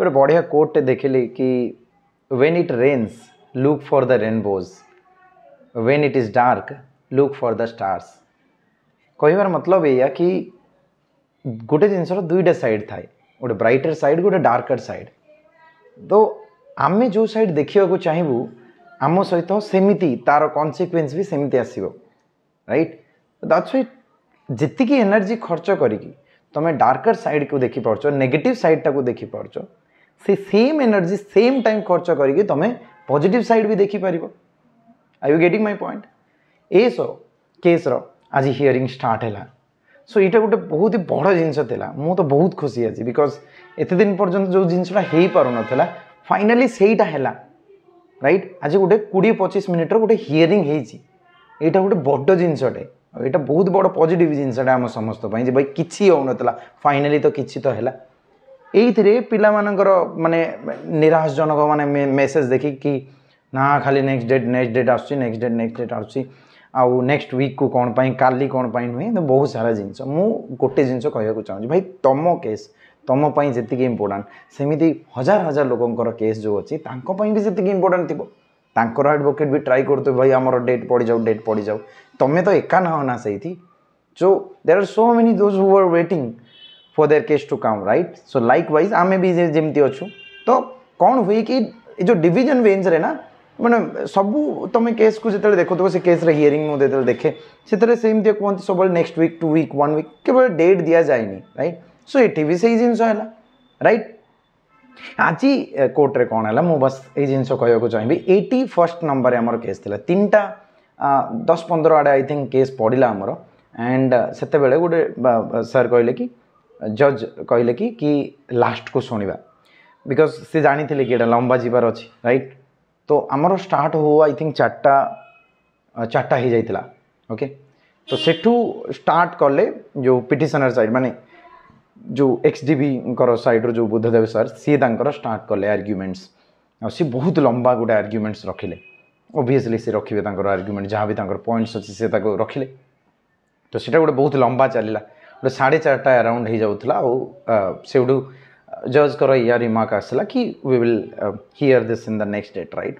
ଗୋଟେ ବଢ଼ିଆ କୋଟ୍ଟେ ଦେଖିଲି କି when it rains look for the rainbows when it is dark look for the stars କହିବାର ମତଲବ ଏଇଆ କି ଗୋଟେ ଜିନିଷର ଦୁଇଟା ସାଇଡ଼୍ ଥାଏ ଗୋଟେ ବ୍ରାଇଟର୍ ସାଇଡ଼୍ ଗୋଟେ ଡାର୍କର୍ ସାଇଡ଼୍ ତ ଆମେ ଯେଉଁ ସାଇଡ଼୍ ଦେଖିବାକୁ ଚାହିଁବୁ ଆମ ସହିତ ସେମିତି ତା'ର କନସିକ୍ୱେନ୍ସ ବି ସେମିତି ଆସିବ ରାଇଟ୍ ଦାଟ୍ସ ୱାଇ ଯେତିକି ଏନର୍ଜି ଖର୍ଚ୍ଚ କରିକି ତୁମେ ଡାର୍କର୍ ସାଇଡ଼୍କୁ ଦେଖିପାରୁଛ ନେଗେଟିଭ୍ ସାଇଡ଼୍ଟାକୁ ଦେଖିପାରୁଛ से सेम एनर्जी सेम टाइम खर्च करके तुम पजिट सैड भी देखिपार I you getting my point एस केस्र आज हिअरिंग स्टार्ट है सो यहाँ गोटे बहुत ही बड़ जिनसा मु तो बहुत खुशी अच्छी बिकज एत दिन पर्यटन जो जिनसटा हो पारुला फाइनाली सहीटा है रईट आज गोटे कोड़े पचिश मिनिट्र गोटे हिअरी होटा गोटे बड़ जिनसटे यहाँ बहुत बड़ पजिट जिनसटे आम समस्त भाई कि फाइनाली तो किसी तो है ଏଇଥିରେ ପିଲାମାନଙ୍କର ମାନେ ନିରାଶଜନକ ମାନେ ମେସେଜ୍ ଦେଖିକି ନା ଖାଲି ନେକ୍ସଟ ଡେଟ୍ ନେକ୍ସଟ ଡେଟ୍ ଆସୁଛି ନେକ୍ସଟ ଡେଟ୍ ନେକ୍ସଟ ଡେଟ୍ ଆସୁଛି ଆଉ ନେକ୍ସଟ ୱିକ୍କୁ କ'ଣ ପାଇଁ କାଲି କ'ଣ ପାଇଁ ନୁହେଁ ତ ବହୁତ ସାରା ଜିନିଷ ମୁଁ ଗୋଟେ ଜିନିଷ କହିବାକୁ ଚାହୁଁଛି ଭାଇ ତମ କେସ୍ ତମ ପାଇଁ ଯେତିକି ଇମ୍ପୋର୍ଟାଣ୍ଟ ସେମିତି ହଜାର ହଜାର ଲୋକଙ୍କର କେସ୍ ଯେଉଁ ଅଛି ତାଙ୍କ ପାଇଁ ବି ସେତିକି ଇମ୍ପୋର୍ଟାଣ୍ଟ ଥିବ ତାଙ୍କର ଆଡ଼ଭୋକେଟ୍ ବି ଟ୍ରାଏ କରୁଥିବେ ଭାଇ ଆମର ଡେଟ୍ ପଡ଼ିଯାଉ ଡେଟ୍ ପଡ଼ିଯାଉ ତମେ ତ ଏକା ନାହ ନା ସେଇଠି so there are so many those who are waiting ওদের case to come right so likewise আমে બી જેમતી ઓછું તો કોણ હોય કે જો ડિવિઝન વેન્ઝ રે ના મેન સબ તમે કેસ કુ જેતલે દેખતો કે કેસ હિયરિંગ મે દેતલે દેખે સીતરે સેમ દે કોન સબ next week two week one week કેવર ડેડ দিয়া જાય ની રાઈટ સો ઈ ટીવી સહી જિન સો હેલા રાઈટ આજ કોર્ટ રે કોણ હેલા મો બસ એ જિન સો કયો કો જાઈ બી 81st નંબર હે અમાર કેસ થલા 3 10 15 આઈ થિંક કેસ પડીલા અમારો એન્ડ સતે બેલે સર કઈલે કે जज कहले कि कि लास्ट को शुणा बिकज से जानी कि लंबा जीवार अच्छे रईट तो आमर स्टार्ट हो आई थिंक चार्टा चार्टा हो जाता ओके तो सेठ स्टार्ट कले जो पिटनर सैड मानने जो एक्स डीबी सैड्र जो बुद्धदेव सर सीता स्टार्ट कले आर्ग्युमेंट्स सी बहुत लंबा गोटे आर्ग्युमेंट्स रखिले ओभीयसली सी रखे आर्ग्युमेंट जहाँ भी पॉइंट्स अच्छे से रखिले तो सीटा गोटे बहुत लंबा चलला साढ़े चारटा अराउंड हो जाऊला आठ जज रिमार्क आसला कि we will hear this in the next date right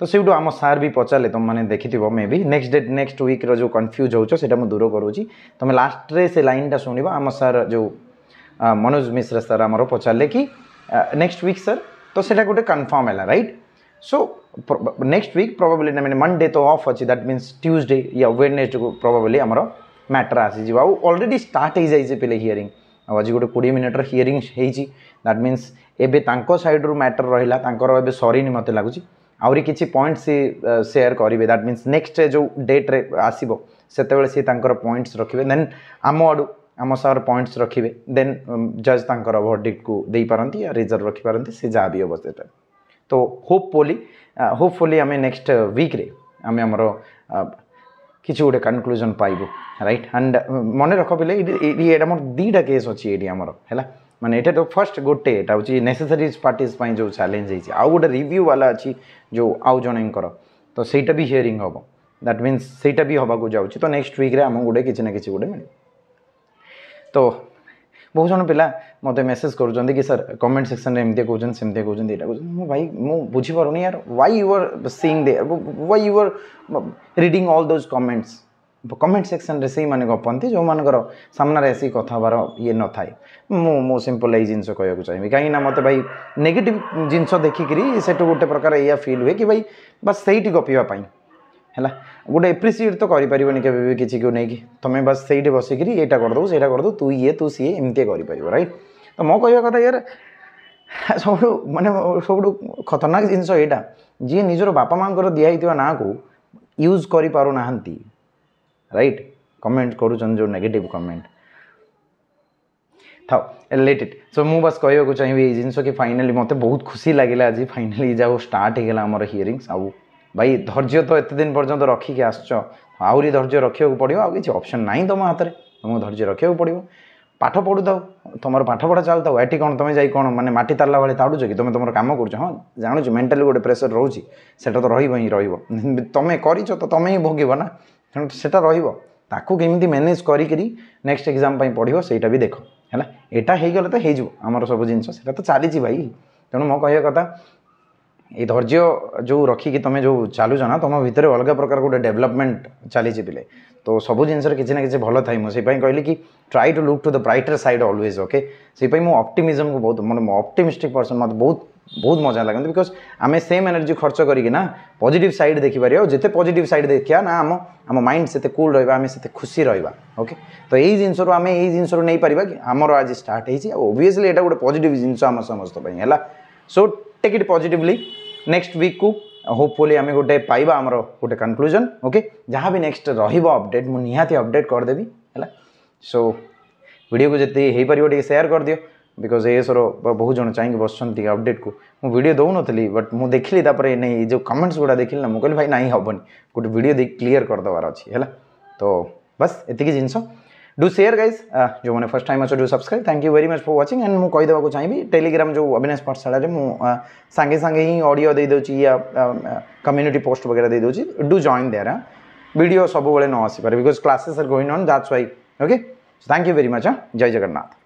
तो सीट आम सार भी पचारे तुम मैंने देखि देखी मे भी नेक्स्ट डेट नेक्स्ट व्विक्र जो कन्फ्यूज होता मुझे दूर करुच्ची तुम्हें में से लाइन टाइम शुण आम सार जो मनोज मिश्र सर आम पचारे कि नेक्स्ट विक् सर तो सीटा गोटे कनफर्म है right so next week probably मैंने मंडे तो अफ अच्छी दैट मीन ट्यूजडे या वेडनेसडे को प्रोबेबली आमर ମ୍ୟାଟର୍ ଆସିଯିବ ଆଉ ଅଲରେଡ଼ି ଷ୍ଟାର୍ଟ ହେଇଯାଇଛି ପିଲେ ହିୟରିଂ ଆଉ ଆଜି ଗୋଟେ କୋଡ଼ିଏ ମିନିଟ୍ର ହିୟରିଂ ହେଇଛି ଦ୍ୟାଟ୍ ମିନ୍ସ ଏବେ ତାଙ୍କ ସାଇଡ଼୍ରୁ ମ୍ୟାଟର୍ ରହିଲା ତାଙ୍କର ଏବେ ସରିନି ମୋତେ ଲାଗୁଛି ଆହୁରି କିଛି ପଏଣ୍ଟ ସେ ସେୟାର କରିବେ ଦ୍ୟାଟ୍ ମିନ୍ସ ନେକ୍ସଟ ଯେଉଁ ଡେଟ୍ରେ ଆସିବ ସେତେବେଳେ ସେ ତାଙ୍କର ପଏଣ୍ଟସ୍ ରଖିବେ ଦେନ୍ ଆମ ଆଡ଼ୁ ଆମ ସାର୍ ପଏଣ୍ଟସ୍ ରଖିବେ ଦେନ୍ ଜଜ୍ ତାଙ୍କର ଭର୍ଡିକ୍ଟକୁ ଦେଇପାରନ୍ତି ୟା ରିଜର୍ଭ ରଖିପାରନ୍ତି ସେ ଯାହା ବି ହେବ ସେଟା ତ ହୋପ୍ଫୁଲି ହୋପ୍ଫୁଲି ଆମେ ନେକ୍ସଟ ୱିକ୍ରେ ଆମେ ଆମର কিছু ଗୋଟେ କନକ୍ଲୁଜନ୍ ପାଇବୁ ରାଇଟ୍ ଆଣ୍ଡ ମନେ ରଖ ପିଲେ ଏଇଠି ଏଇଟା ମୋର ଦୁଇଟା କେସ୍ ଅଛି ଏଇଠି ଆମର ହେଲା ମାନେ ଏଇଟା ତ ଫାର୍ଷ୍ଟ ଗୋଟେ ଏଇଟା ହେଉଛି ନେସେସରିଜ୍ ପାର୍ଟିଜ୍ ପାଇଁ ଯେଉଁ ଚ୍ୟାଲେଞ୍ଜ ହେଇଛି ଆଉ ଗୋଟେ ରିଭ୍ୟୁ ବାଲା ଅଛି ଯେଉଁ ଆଉ ଜଣେଙ୍କର ତ ସେଇଟା ବି ହିୟରିଂ ହେବ ଦ୍ୟାଟ୍ ମିନ୍ସ ସେଇଟା ବି ହେବାକୁ ଯାଉଛି ତ ନେକ୍ସଟ ୱିକ୍ରେ ଆମକୁ ଗୋଟେ କିଛି ନା କିଛି ଗୋଟେ ମିଳିବ ତ बहुत जन पिला मत मेसेज कर सर कमेंट सेक्शन में एमती कौन से कौन कौन भाई मुझे बुझी पार नहीं यार why you are seeing they why you are reading all those comments comment section से ही मैंने गपंती जो मानकर सामनार आसिक कथ हबार ई न था मुझल यही जिनस कह चाहिए कहीं मत भाई नेगेटिव जिनस देखिकी गोटे प्रकार या फिल हुए कि भाई बस से गपापी है गोटे एप्रिसीएट तो करें कि नहीं कि तुम्हें बस से बसिकी ये करदे से करदे तु ये तु सी एमती कर पार तो मो कह कथा यार सब मानने सब खतरनाक जिनस यहाँ जी निजर बापा माँ को दिहित ना को यूज कर पार ना रईट कमेंट कर जो नेगेटिव कमेंट था रिलेटेड सो मु बस कहवाक चाहिए ये जिनस कि फाइनाली मत बहुत खुशी लगे आज फाइनाली जाओ स्टार्ट होगा हियरिंग्स आउ ଭାଇ ଧୈର୍ଯ୍ୟ ତ ଏତେ ଦିନ ପର୍ଯ୍ୟନ୍ତ ରଖିକି ଆସିଛ ଆହୁରି ଧୈର୍ଯ୍ୟ ରଖିବାକୁ ପଡ଼ିବ ଆଉ କିଛି ଅପସନ୍ ନାହିଁ ତୁମ ହାତରେ ତୁମକୁ ଧୈର୍ଯ୍ୟ ରଖିବାକୁ ପଡ଼ିବ ପାଠ ପଢ଼ୁଥାଉ ତୁମର ପାଠ ପଢ଼ା ଚାଲିଥାଉ ଏଠି କ'ଣ ତୁମେ ଯାଇ କ'ଣ ମାନେ ମାଟି ତାରିଲା ଭଳି ତାଡ଼ୁଛ କି ତୁମେ ତୁମର କାମ କରୁଛ ହଁ ଜାଣୁଛ ମେଣ୍ଟାଲି ଗୋଟେ ପ୍ରେସର୍ ରହୁଛି ସେଟା ତ ରହିବ ହିଁ ରହିବ ତୁମେ କରିଛ ତ ତୁମେ ହିଁ ଭୋଗିବ ନା ତେଣୁ ସେଟା ରହିବ ତାକୁ କେମିତି ମ୍ୟାନେଜ୍ କରିକିରି ନେକ୍ସଟ ଏକ୍ଜାମ୍ ପାଇଁ ପଢ଼ିବ ସେଇଟା ବି ଦେଖ ହେଲା ଏଇଟା ହେଇଗଲେ ତ ହେଇଯିବ ଆମର ସବୁ ଜିନିଷ ସେଇଟା ତ ଚାଲିଛି ଭାଇ ତେଣୁ ମୋ କହିବା କଥା ଏ ଧୈର୍ଯ୍ୟ ଯେଉଁ ରଖିକି ତୁମେ ଯେଉଁ ଚାଲୁଛ ନା ତୁମ ଭିତରେ ଅଲଗା ପ୍ରକାର ଗୋଟେ ଡେଭଲପମେଣ୍ଟ ଚାଲିଛି ପିଲେ ତ ସବୁ ଜିନିଷରେ କିଛି ନା କିଛି ଭଲ ଥାଏ ମୁଁ ସେଇପାଇଁ କହିଲି କି try to look to the brighter side always okay ସେଇପାଇଁ ମୁଁ ଅପ୍ଟିମିଜମ୍କୁ ବହୁତ ମାନେ ଅପ୍ଟିମିଷ୍ଟିକ୍ ପର୍ସନ୍ ମୋତେ ବହୁତ ବହୁତ ମଜା ଲାଗନ୍ତି ବିକଜ୍ ଆମେ ସେମ୍ ଏନର୍ଜି ଖର୍ଚ୍ଚ କରିକି ନା ପଜିଟିଭ୍ ସାଇଡ଼୍ ଦେଖିପାରିବା ଆଉ ଯେତେ ପଜିଟିଭ୍ ସାଇଡ଼୍ ଦେଖିବା ନା ଆମ ଆମ ମାଇଣ୍ଡ ସେତେ କୁଲ୍ ରହିବା ଆମେ ସେତେ ଖୁସି ରହିବା ଓକେ ତ ଏଇ ଜିନିଷରୁ ଆମେ ଏଇ ଜିନିଷରୁ ନେଇପାରିବା କି ଆମର ଆଜି ଷ୍ଟାର୍ଟ ହେଇଛି ଆଉ ଓଭିୟସ୍ଲି ଏଇଟା ଗୋଟେ ପଜିଟିଭ୍ ଜିନିଷ ଆମ ସମସ୍ତ ପାଇଁ ହେଲା so take it positively next week को होपफुली आम गोटे पाइबा आमर गोटे कनक्लूजन ओके जहाँ भी नेक्स्ट रपडेट मुझे निहाती अपडेट करदेवी है सो भिड को जी हो पार टे कर करदि बिकज एसर बहुत जन चाहिए बस अपडेट को मुझे भिडियो दौनी बट मुझे देखिली नहीं जो कमेंट्स गुड़ा देखिली ना मुझे भाई ना हेनी गोटे भिडियो क्लीयर करदेवार अच्छी है तो बस एति जिनस डू सेयर गाइज जो मैंने फर्स्ट टाइम अच्छे do subscribe thank you very much for watching and मुझे चाहिए टेलीग्राम जो अविनाश पाठशाला मुझे uh, सांगे ही अडियो दे दूँ या कम्युनिटी uh, पोस्ट uh, वगैरह दे दूँ डू जॉइन भिडियो सब वे न आसपे because classes are going on that's why okay thank you very much जय जगन्नाथ